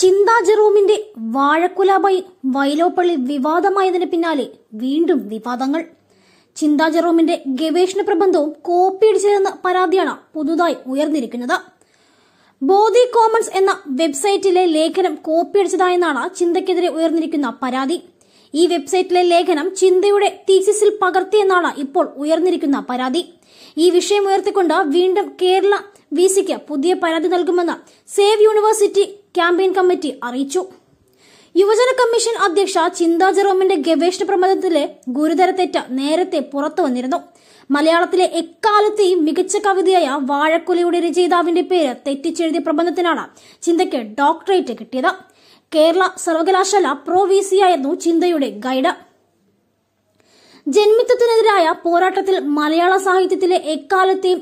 ചിന്താ ജെറോമിന്റെ വാഴക്കുലാബായി വൈലോപ്പള്ളി വിവാദമായതിന് പിന്നാലെ വീണ്ടും വിവാദങ്ങൾ ചിന്താ ജെറോമിന്റെ ഗവേഷണ പ്രബന്ധവും അടിച്ചതെന്ന പരാതിയാണ് പുതുതായി ഉയർന്നിരിക്കുന്നത് ബോധി കോമൺസ് എന്ന വെബ്സൈറ്റിലെ ലേഖനം അടിച്ചതായെന്നാണ് ചിന്തയ്ക്കെതിരെ ഉയർന്നിരിക്കുന്ന പരാതി ഈ വെബ്സൈറ്റിലെ ലേഖനം ചിന്തയുടെ തീസിസിൽ പകർത്തിയെന്നാണ് ഇപ്പോൾ ഉയർന്നിരിക്കുന്ന പരാതി ഈ വിഷയം ഉയർത്തിക്കൊണ്ട് വീണ്ടും കേരള വി സിക്ക് പുതിയ പരാതി നൽകുമെന്ന് സേവ് യൂണിവേഴ്സിറ്റി ക്യാമ്പയിൻ കമ്മിറ്റി അറിയിച്ചു യുവജന കമ്മീഷൻ അധ്യക്ഷ ചിന്താ ജെറോമിന്റെ ഗവേഷണ പ്രബന്ധത്തിലെ ഗുരുതര തെറ്റ് നേരത്തെ പുറത്തു വന്നിരുന്നു മലയാളത്തിലെ എക്കാലത്തെയും മികച്ച കവിതയായ വാഴക്കുലയുടെ രചയിതാവിന്റെ പേര് തെറ്റിച്ചെഴുതിയ പ്രബന്ധത്തിനാണ് ചിന്തയ്ക്ക് ഡോക്ടറേറ്റ് കിട്ടിയത് കേരള സർവകലാശാല പ്രോ വി സി ആയിരുന്നു ചിന്തയുടെ ഗൈഡ് ജന്മിത്വത്തിനെതിരായ പോരാട്ടത്തിൽ മലയാള സാഹിത്യത്തിലെ എക്കാലത്തെയും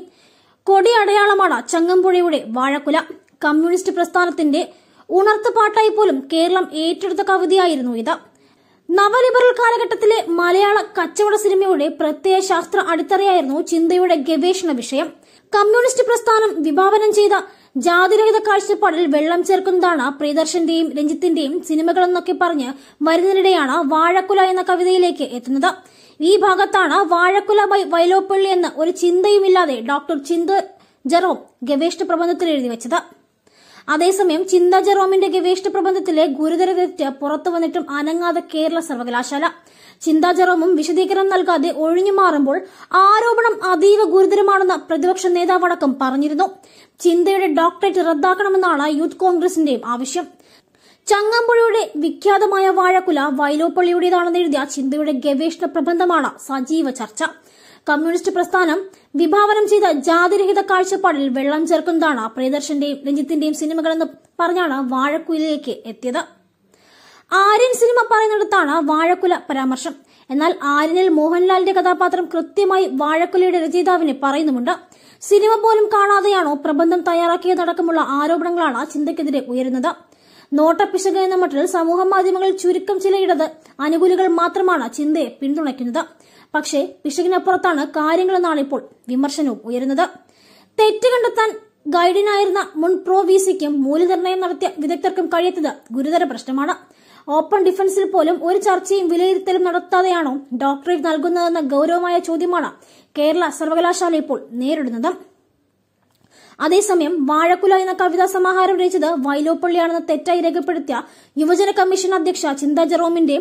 കൊടി അടയാളമാണ് ചങ്ങമ്പുഴയുടെ വാഴക്കുല കമ്മ്യൂണിസ്റ്റ് പ്രസ്ഥാനത്തിന്റെ ഉണർത്തുപാട്ടായി പോലും കേരളം ഏറ്റെടുത്ത കവിതയായിരുന്നു ഇത് നവലിബറൽ കാലഘട്ടത്തിലെ മലയാള കച്ചവട സിനിമയുടെ പ്രത്യയ ശാസ്ത്ര അടിത്തറയായിരുന്നു ചിന്തയുടെ ഗവേഷണ വിഷയം കമ്മ്യൂണിസ്റ്റ് പ്രസ്ഥാനം വിഭാവനം ചെയ്ത ജാതിരഹിത കാഴ്ചപ്പാടിൽ വെള്ളം ചേർക്കുന്നതാണ് പ്രിയദർശന്റെയും രഞ്ജിത്തിന്റെയും സിനിമകളെന്നൊക്കെ പറഞ്ഞ് വരുന്നതിനിടെയാണ് വാഴക്കുല എന്ന കവിതയിലേക്ക് എത്തുന്നത് ഈ ഭാഗത്താണ് വാഴക്കുല ബൈ വൈലോപ്പള്ളി എന്ന ഒരു ചിന്തയുമില്ലാതെ ഡോക്ടർ ചിന്ത ജെറോം ഗവേഷണ പ്രബന്ധത്തിൽ എഴുതി വെച്ചത് അതേസമയം ചിന്ത ജെറോമിന്റെ ഗവേഷണ പ്രബന്ധത്തിലെ ഗുരുതര തെറ്റ് പുറത്തു വന്നിട്ടും അനങ്ങാതെ കേരള സർവകലാശാല ചിന്ത ജെറോമും വിശദീകരണം നൽകാതെ ഒഴിഞ്ഞു മാറുമ്പോൾ ആരോപണം അതീവ ഗുരുതരമാണെന്ന് പ്രതിപക്ഷ നേതാവടക്കം പറഞ്ഞിരുന്നു ചിന്തയുടെ ഡോക്ടറേറ്റ് റദ്ദാക്കണമെന്നാണ് യൂത്ത് കോൺഗ്രസിന്റെയും ആവശ്യം ചങ്ങമ്പുഴയുടെ വിഖ്യാതമായ വാഴക്കുല വൈലോപ്പള്ളിയുടേതാണെന്ന് എഴുതിയ ചിന്തയുടെ ഗവേഷണ പ്രബന്ധമാണ് സജീവ ചർച്ച കമ്മ്യൂണിസ്റ്റ് പ്രസ്ഥാനം വിഭാവനം ചെയ്ത ജാതിരഹിത കാഴ്ചപ്പാടിൽ വെള്ളം ചേർക്കുന്നതാണ് പ്രിയദർശന്റെയും രഞ്ജിത്തിന്റെയും സിനിമകളെന്ന് പറഞ്ഞാണ് വാഴക്കുലയിലേക്ക് എത്തിയത് ആര്യൻ സിനിമ പറയുന്നിടത്താണ് വാഴക്കുല പരാമർശം എന്നാൽ ആര്യനിൽ മോഹൻലാലിന്റെ കഥാപാത്രം കൃത്യമായി വാഴക്കുലയുടെ രചയിതാവിന് പറയുന്നുമുണ്ട് സിനിമ പോലും കാണാതെയാണോ പ്രബന്ധം തയ്യാറാക്കിയതടക്കമുള്ള ആരോപണങ്ങളാണ് ചിന്തയ്ക്കെതിരെ ഉയരുന്നത് നോട്ടപ്പിശക് എന്ന മട്ടിൽ സമൂഹ മാധ്യമങ്ങളിൽ ചുരുക്കം ഇടത് അനുകൂലികൾ മാത്രമാണ് ചിന്തയെ പിന്തുണയ്ക്കുന്നത് പക്ഷേ പിശകിനപ്പുറത്താണ് കാര്യങ്ങളെന്നാണ് ഇപ്പോൾ വിമർശനവും ഉയരുന്നത് തെറ്റ് കണ്ടെത്താൻ ഗൈഡിനായിരുന്ന മുൻ പ്രോ വി സിക്കും മൂല്യനിർണ്ണയം നടത്തിയ വിദഗ്ധർക്കും കഴിയത്തത് ഗുരുതര പ്രശ്നമാണ് ഓപ്പൺ ഡിഫൻസിൽ പോലും ഒരു ചർച്ചയും വിലയിരുത്തലും നടത്താതെയാണോ ഡോക്ടറേറ്റ് നൽകുന്നതെന്ന ഗൌരവമായ ചോദ്യമാണ് കേരള സർവകലാശാല ഇപ്പോൾ നേരിടുന്നത് അതേസമയം വാഴക്കുല എന്ന കവിതാ സമാഹാരം രചിച്ചത് വൈലോപ്പള്ളിയാണെന്ന് തെറ്റായി രേഖപ്പെടുത്തിയ യുവജന കമ്മീഷൻ അധ്യക്ഷ ചിന്ത ജെറോമിന്റെ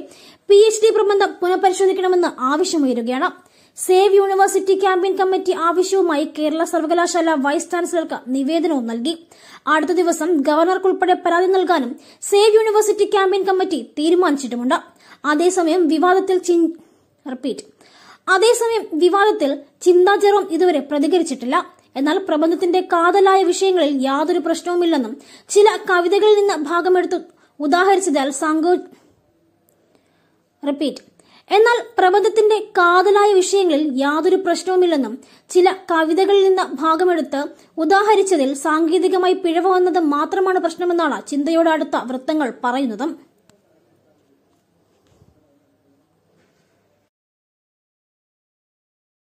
പി എച്ച് ഡി പ്രബന്ധം പുനഃപരിശോധിക്കണമെന്ന് ആവശ്യമുയരുകയാണ് സേവ് യൂണിവേഴ്സിറ്റി ക്യാമ്പയിൻ കമ്മിറ്റി ആവശ്യവുമായി കേരള സർവകലാശാല വൈസ് ചാൻസലർക്ക് നിവേദനവും നൽകി അടുത്ത ദിവസം ഗവർണർക്കുൾപ്പെടെ പരാതി നൽകാനും സേവ് യൂണിവേഴ്സിറ്റി ക്യാമ്പയിൻ കമ്മിറ്റി തീരുമാനിച്ചിട്ടുമുണ്ട് അതേസമയം വിവാദത്തിൽ റിപ്പീറ്റ് അതേസമയം വിവാദത്തിൽ ചിന്താ ജെറോം ഇതുവരെ പ്രതികരിച്ചിട്ടില്ല എന്നാൽ പ്രബന്ധത്തിന്റെ കാതലായ വിഷയങ്ങളിൽ യാതൊരു പ്രശ്നവുമില്ലെന്നും ചില കവിതകളിൽ നിന്ന് ഭാഗമെടുത്ത് ഉദാഹരിച്ചതാൽ സങ്കോ റിപ്പീറ്റ് എന്നാൽ പ്രബന്ധത്തിന്റെ കാതലായ വിഷയങ്ങളിൽ യാതൊരു പ്രശ്നവുമില്ലെന്നും ചില കവിതകളിൽ നിന്ന് ഭാഗമെടുത്ത് ഉദാഹരിച്ചതിൽ സാങ്കേതികമായി പിഴവ് വന്നത് മാത്രമാണ് പ്രശ്നമെന്നാണ് ചിന്തയോടടുത്ത വൃത്തങ്ങൾ പറയുന്നത്